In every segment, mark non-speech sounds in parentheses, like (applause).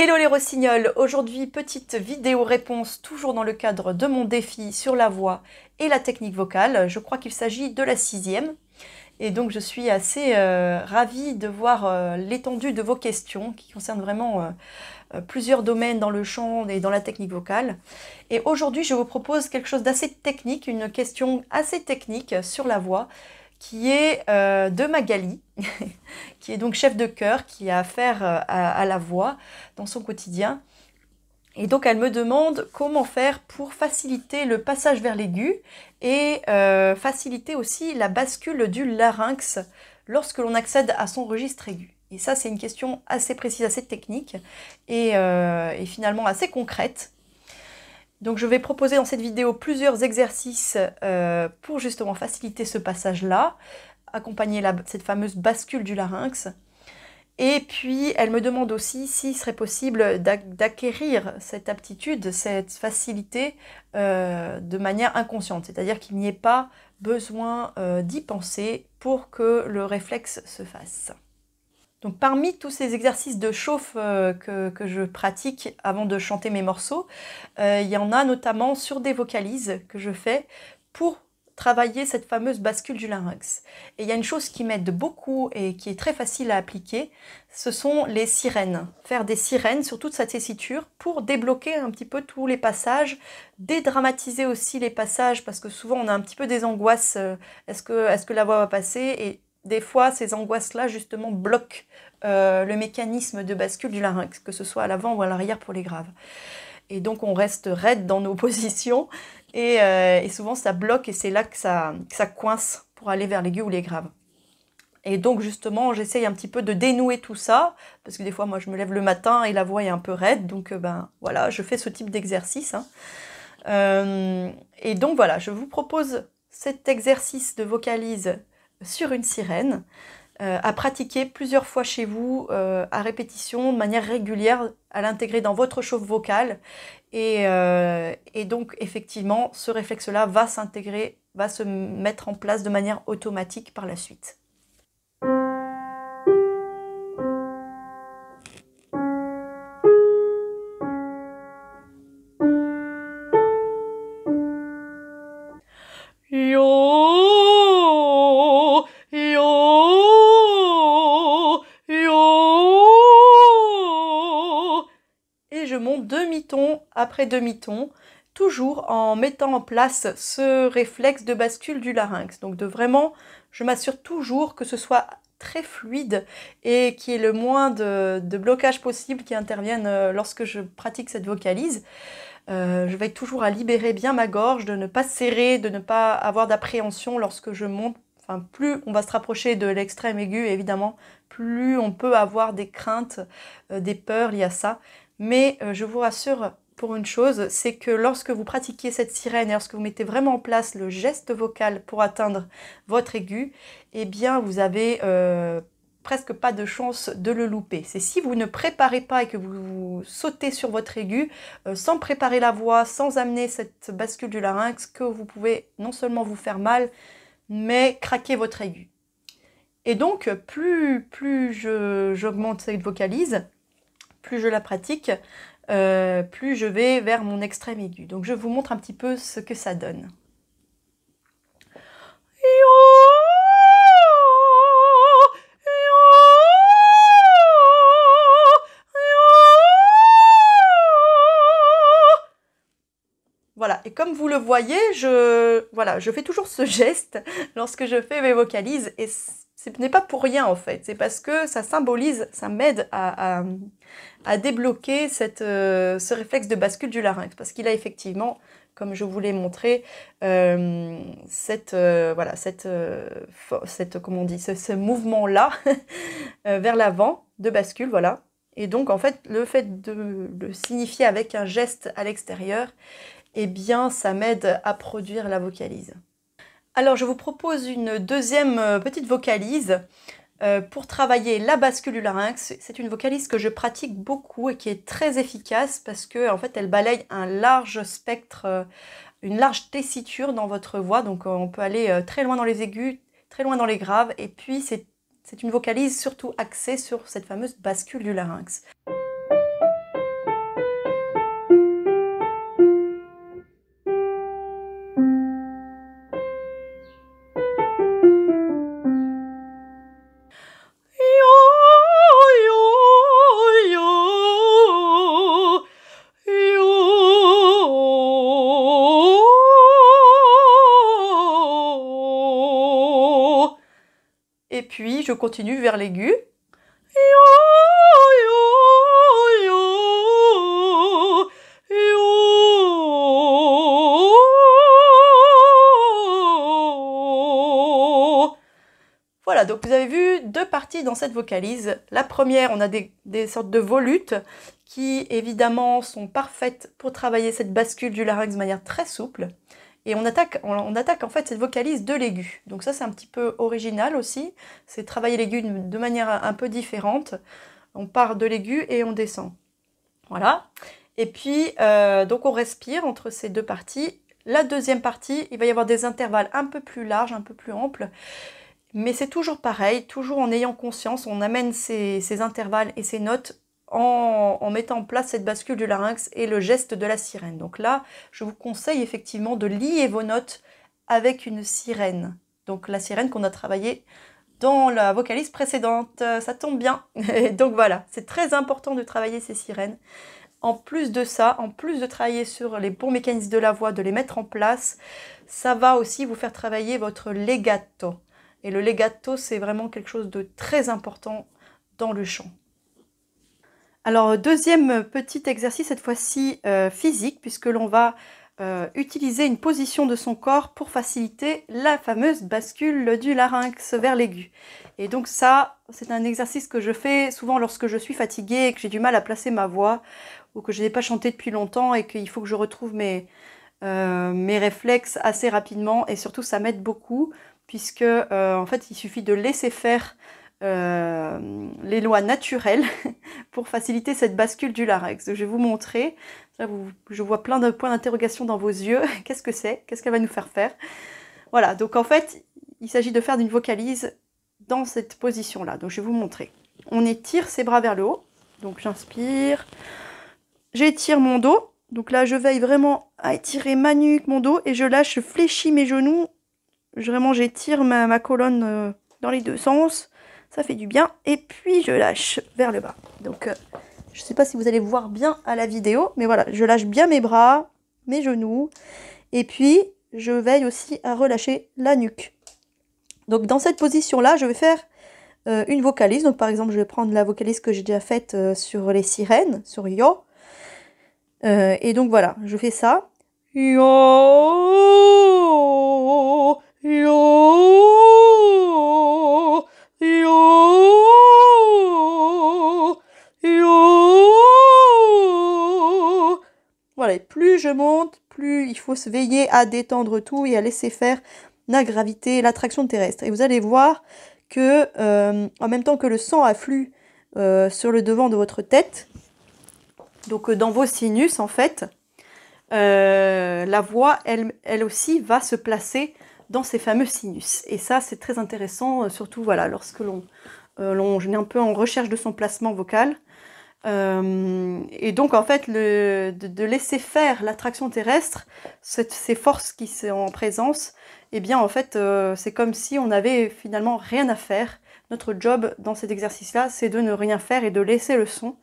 Hello les rossignols, aujourd'hui petite vidéo réponse toujours dans le cadre de mon défi sur la voix et la technique vocale. Je crois qu'il s'agit de la sixième et donc je suis assez euh, ravie de voir euh, l'étendue de vos questions qui concernent vraiment euh, plusieurs domaines dans le chant et dans la technique vocale. Et aujourd'hui je vous propose quelque chose d'assez technique, une question assez technique sur la voix qui est euh, de Magali, (laughs) qui est donc chef de chœur, qui a affaire euh, à, la voix dans son quotidien. Et donc elle me demande comment faire pour faciliter le passage vers l'aigu et euh, faciliter aussi la bascule du larynx lorsque l'on accède à son registre aigu. Et ça, c'est une question assez précise, assez technique et finalement assez concrète donc je vais proposer dans cette vidéo plusieurs exercices euh, pour justement faciliter ce passage-là, accompagner cette fameuse bascule du larynx. Et puis elle me demande aussi s'il serait possible d'acquérir cette aptitude, cette facilité euh, de manière inconsciente, c'est-à-dire qu'il n'y ait pas besoin euh, d'y penser pour que le réflexe se fasse. Donc parmi tous ces exercices de chauffe euh, que, je pratique avant de chanter mes morceaux, euh, il y en a notamment sur des vocalises que je fais pour travailler cette fameuse bascule du larynx. Et il y a une chose qui m'aide beaucoup et qui est très facile à appliquer, ce sont les sirènes. Faire des sirènes sur toute sa tessiture pour débloquer un petit peu tous les passages, dédramatiser aussi les passages parce que souvent on a un petit peu des angoisses. Euh, est-ce que, est -ce que la voix va passer des fois, ces angoisses-là, justement, bloquent euh, le mécanisme de bascule du larynx, que ce soit à l'avant ou à l'arrière pour les graves. Et donc, on reste raide dans nos (laughs) positions, euh, et, souvent, ça bloque, et c'est là que ça, coince pour aller vers l'aigu ou les graves. Et donc justement, j'essaye un petit peu de dénouer tout ça, parce que des fois, moi, je me lève le matin et la voix est un peu raide, donc euh, ben voilà, je fais ce type d'exercice. Hein. et donc voilà, je vous propose cet exercice de vocalise sur une sirène euh, à pratiquer plusieurs fois chez vous, euh, à répétition, de manière régulière, à l'intégrer dans votre chauffe vocale. Euh, et donc, effectivement, ce réflexe-là va s'intégrer, va se mettre en place de manière automatique par la suite. après demi-ton, toujours en mettant en place ce réflexe de bascule du larynx. Donc de vraiment, je m'assure toujours que ce soit très fluide et qu'il y ait le moins de, de blocages possibles qui interviennent euh, lorsque je pratique cette vocalise. Euh, je vais toujours à libérer bien ma gorge, de ne pas serrer, de ne pas avoir d'appréhension lorsque je monte. Enfin, plus on va se rapprocher de l'extrême aigu, évidemment, plus on peut avoir des craintes, euh, des peurs liées à ça. Mais je vous rassure, pour une chose, c'est que lorsque vous pratiquez cette sirène et lorsque vous mettez vraiment en place le geste vocal pour atteindre votre aigu, eh bien vous avez euh, presque pas de chance de le louper. C'est si vous ne préparez pas et que vous, sautez sur votre aigu euh, sans préparer la voix, sans amener cette bascule du larynx, que vous pouvez non seulement vous faire mal, mais craquer votre aigu. Et donc, plus, plus j'augmente cette vocalise, plus je la pratique, euh, plus je vais vers mon extrême aigu. Donc je vous montre un petit peu ce que ça donne. Voilà, et comme vous le voyez, je, voilà, je fais toujours ce geste (laughs) lorsque je fais mes vocalises et ce n'est pas pour rien en fait, c'est parce que ça symbolise, ça m'aide à, débloquer euh, ce réflexe de bascule du larynx, parce qu'il a effectivement, comme je vous l'ai montré, euh, euh, voilà, dit, ce, mouvement-là (laughs) vers l'avant de bascule, voilà. Et donc en fait, le fait de le signifier avec un geste à l'extérieur, eh bien, ça m'aide à produire la vocalise. Alors je vous propose une deuxième euh, petite vocalise euh, pour travailler la bascule du larynx. C'est une vocalise que je pratique beaucoup et qui est très efficace parce que en fait elle balaye un large spectre, euh, une large tessiture dans votre voix. Donc on peut aller très loin dans les aigus, très loin dans les graves et puis c'est une vocalise surtout axée sur cette fameuse bascule du larynx. puis je continue vers l'aigu. Voilà, donc vous avez vu deux parties dans cette vocalise. La première, on a des, des sortes de volutes qui évidemment sont parfaites pour travailler cette bascule du larynx de manière très souple. Et on attaque, on, attaque en fait cette vocalise de l'aigu. Donc ça c'est un petit peu original aussi, c'est travailler l'aigu de manière un peu différente. On part de l'aigu et on descend. Voilà. Et puis, euh, donc on respire entre ces deux parties. La deuxième partie, il va y avoir des intervalles un peu plus larges, un peu plus amples. Mais c'est toujours pareil, toujours en ayant conscience, on amène ces intervalles et ces notes en, mettant en place cette bascule du larynx et le geste de la sirène. Donc là, je vous conseille effectivement de lier vos notes avec une sirène. Donc la sirène qu'on a travaillée dans la vocalise précédente. Ça tombe bien. (laughs) donc voilà, c'est très important de travailler ces sirènes. En plus de ça, en plus de travailler sur les bons mécanismes de la voix, de les mettre en place, ça va aussi vous faire travailler votre legato. Et le legato, c'est vraiment quelque chose de très important dans le chant. Alors, deuxième petit exercice, cette fois-ci euh, physique, puisque l'on va euh, utiliser une position de son corps pour faciliter la fameuse bascule du larynx vers l'aigu. Et donc ça, c'est un exercice que je fais souvent lorsque je suis fatiguée et que j'ai du mal à placer ma voix, ou que je n'ai pas chanté depuis longtemps et qu'il faut que je retrouve mes, euh, mes réflexes assez rapidement. Et surtout, ça m'aide beaucoup, puisque en fait, il suffit de laisser faire euh, les lois naturelles (laughs) pour faciliter cette bascule du larynx. Je vais vous montrer. je vois plein de points d'interrogation dans vos yeux. (laughs) Qu'est-ce que c'est Qu'est-ce qu'elle va nous faire faire Voilà, donc en fait, il s'agit de faire une vocalise dans cette position-là. Donc je vais vous montrer. On étire ses bras vers le haut. Donc j'inspire. J'étire mon dos. Donc là, je veille vraiment à étirer ma nuque, mon dos. Et je lâche, je fléchis mes genoux. Je, vraiment, j'étire ma colonne euh, dans les deux sens ça fait du bien. Et puis je lâche vers le bas. Donc euh, je ne sais pas si vous allez voir bien à la vidéo, mais voilà, je lâche bien mes bras, mes genoux. Et puis je veille aussi à relâcher la nuque. Donc dans cette position-là, je vais faire euh, une vocalise. Donc par exemple, je vais prendre la vocalise que j'ai déjà faite euh, sur les sirènes, sur Yo. et donc voilà, je fais ça. Yo, yo, plus je monte, plus il faut se veiller à détendre tout et à laisser faire la gravité, l'attraction terrestre. Et vous allez voir que euh, en même temps que le sang afflue euh, sur le devant de votre tête, donc euh, dans vos sinus en fait, la voix elle, aussi va se placer dans ces fameux sinus. Et ça c'est très intéressant, surtout voilà, lorsque l'on est un peu en recherche de son placement vocal. Euh, et donc, en fait, de, laisser faire l'attraction terrestre, ces forces qui sont en présence, eh bien, en fait, euh, c'est comme si on n'avait finalement rien à faire. Notre job dans cet exercice-là, c'est de ne rien faire et de laisser le son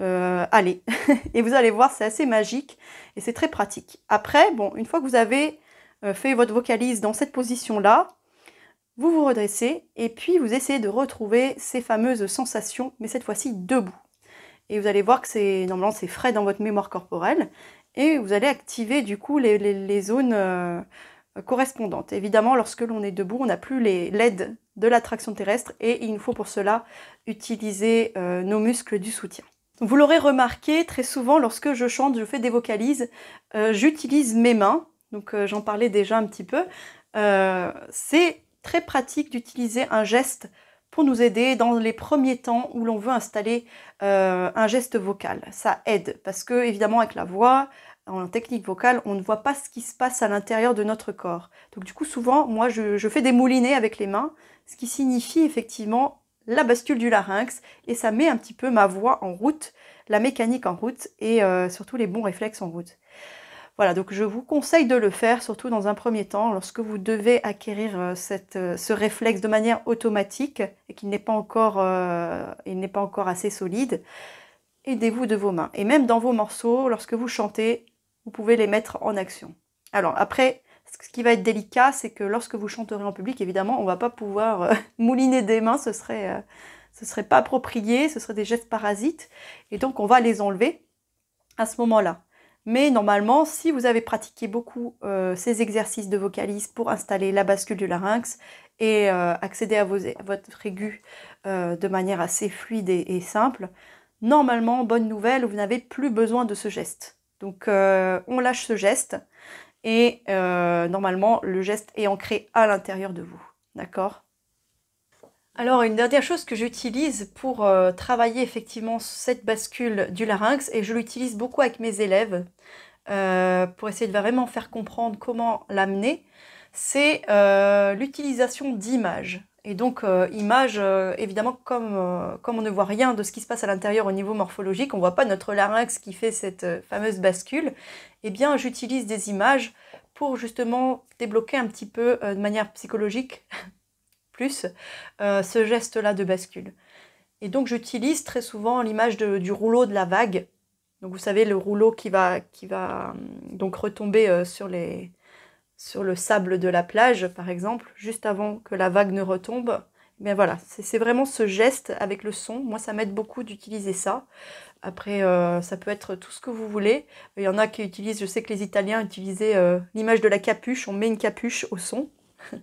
euh, aller. (laughs) et vous allez voir, c'est assez magique et c'est très pratique. Après, bon, une fois que vous avez fait votre vocalise dans cette position-là, vous vous redressez et puis vous essayez de retrouver ces fameuses sensations, mais cette fois-ci debout et vous allez voir que c'est normalement c'est frais dans votre mémoire corporelle et vous allez activer du coup les, zones euh, correspondantes. Évidemment, lorsque l'on est debout, on n'a plus les l'aide de l'attraction terrestre et il nous faut pour cela utiliser euh, nos muscles du soutien. Vous l'aurez remarqué très souvent lorsque je chante, je fais des vocalises, euh, j'utilise mes mains, donc j'en parlais déjà un petit peu. c'est très pratique d'utiliser un geste pour nous aider dans les premiers temps où l'on veut installer euh, un geste vocal. Ça aide parce que évidemment avec la voix, en technique vocale, on ne voit pas ce qui se passe à l'intérieur de notre corps. Donc du coup, souvent, moi, je, fais des moulinets avec les mains, ce qui signifie effectivement la bascule du larynx et ça met un petit peu ma voix en route, la mécanique en route et euh, surtout les bons réflexes en route. Voilà, donc je vous conseille de le faire, surtout dans un premier temps, lorsque vous devez acquérir euh, euh, ce réflexe de manière automatique et qu'il n'est pas, encore, euh, n'est pas encore assez solide. Aidez-vous de vos mains. Et même dans vos morceaux, lorsque vous chantez, vous pouvez les mettre en action. Alors après, ce qui va être délicat, c'est que lorsque vous chanterez en public, évidemment, on ne va pas pouvoir (laughs) mouliner des mains, ce serait, ce serait pas approprié, ce serait des gestes parasites. Et donc, on va les enlever à ce moment-là. Mais normalement, si vous avez pratiqué beaucoup euh, ces exercices de vocalise pour installer la bascule du larynx et euh, accéder à, votre aigu euh, de manière assez fluide et, simple, normalement, bonne nouvelle, vous n'avez plus besoin de ce geste. Donc on lâche ce geste et normalement, le geste est ancré à l'intérieur de vous. D'accord alors une dernière chose que j'utilise pour euh, travailler effectivement cette bascule du larynx, et je l'utilise beaucoup avec mes élèves euh, pour essayer de vraiment faire comprendre comment l'amener, c'est euh, l'utilisation d'images. Et donc images, évidemment, comme, on ne voit rien de ce qui se passe à l'intérieur au niveau morphologique, on ne voit pas notre larynx qui fait cette fameuse bascule, eh bien j'utilise des images pour justement débloquer un petit peu de manière psychologique plus euh, ce geste-là de bascule. Et donc j'utilise très souvent l'image du rouleau de la vague. Donc vous savez, le rouleau qui va, qui va hum, donc retomber euh, sur, les, sur le sable de la plage, par exemple, juste avant que la vague ne retombe. Mais voilà, c'est vraiment ce geste avec le son. Moi, ça m'aide beaucoup d'utiliser ça. Après, euh, ça peut être tout ce que vous voulez. Il y en a qui utilisent, je sais que les Italiens utilisaient l'image de la capuche. On met une capuche au son.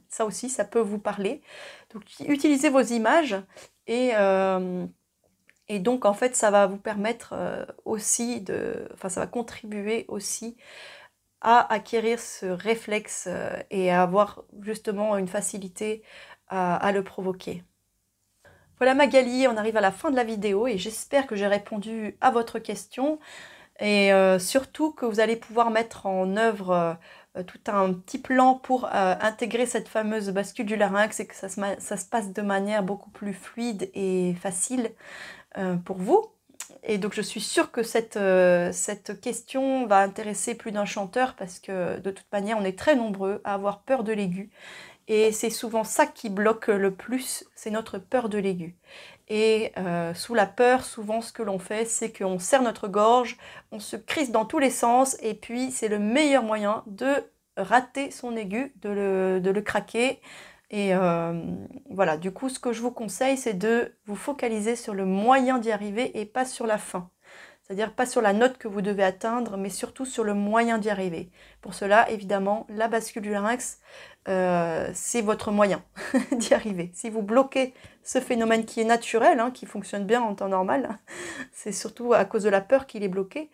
Ça aussi, ça peut vous parler. Donc, utilisez vos images et, euh, et donc, en fait, ça va vous permettre euh, aussi de. Enfin, ça va contribuer aussi à acquérir ce réflexe euh, et à avoir justement une facilité à, le provoquer. Voilà Magali, on arrive à la fin de la vidéo et j'espère que j'ai répondu à votre question et surtout que vous allez pouvoir mettre en œuvre euh, tout un petit plan pour euh, intégrer cette fameuse bascule du larynx et que ça se, passe de manière beaucoup plus fluide et facile euh, pour vous. Et donc je suis sûre que cette, cette question va intéresser plus d'un chanteur parce que de toute manière on est très nombreux à avoir peur de l'aigu. Et c'est souvent ça qui bloque le plus, c'est notre peur de l'aigu. Et euh, sous la peur, souvent, ce que l'on fait, c'est qu'on serre notre gorge, on se crise dans tous les sens, et puis c'est le meilleur moyen de rater son aigu, de le, craquer. Et euh, voilà, du coup, ce que je vous conseille, c'est de vous focaliser sur le moyen d'y arriver et pas sur la fin c'est-à-dire pas sur la note que vous devez atteindre, mais surtout sur le moyen d'y arriver. Pour cela, évidemment, la bascule du larynx, euh, c'est votre moyen (laughs) d'y arriver. Si vous bloquez ce phénomène qui est naturel, hein, qui fonctionne bien en temps normal, (laughs) c'est surtout à cause de la peur qu'il est bloqué.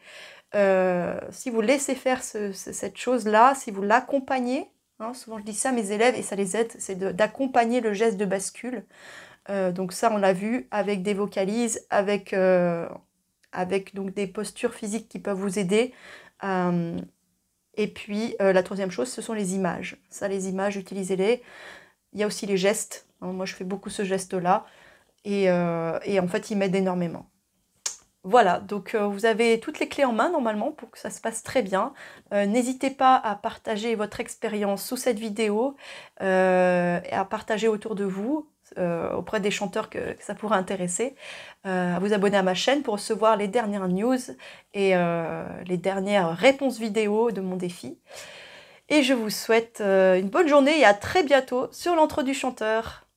Euh, si vous laissez faire cette chose-là, si vous l'accompagnez, hein, souvent je dis ça à mes élèves et ça les aide, c'est d'accompagner le geste de bascule. Euh, donc ça, on l'a vu avec des vocalises, avec avec donc des postures physiques qui peuvent vous aider. Euh, et puis euh, la troisième chose, ce sont les images. Ça, les images, utilisez-les. Il y a aussi les gestes. Hein, moi, je fais beaucoup ce geste-là. Euh, et, en fait, il m'aide énormément. Voilà, donc vous avez toutes les clés en main normalement pour que ça se passe très bien. N'hésitez pas à partager votre expérience sous cette vidéo et à partager autour de vous euh, auprès des chanteurs que, ça pourrait intéresser, euh, à vous abonner à ma chaîne pour recevoir les dernières news et euh, les dernières réponses vidéo de mon défi. Et je vous souhaite une bonne journée et à très bientôt sur l'entre du chanteur.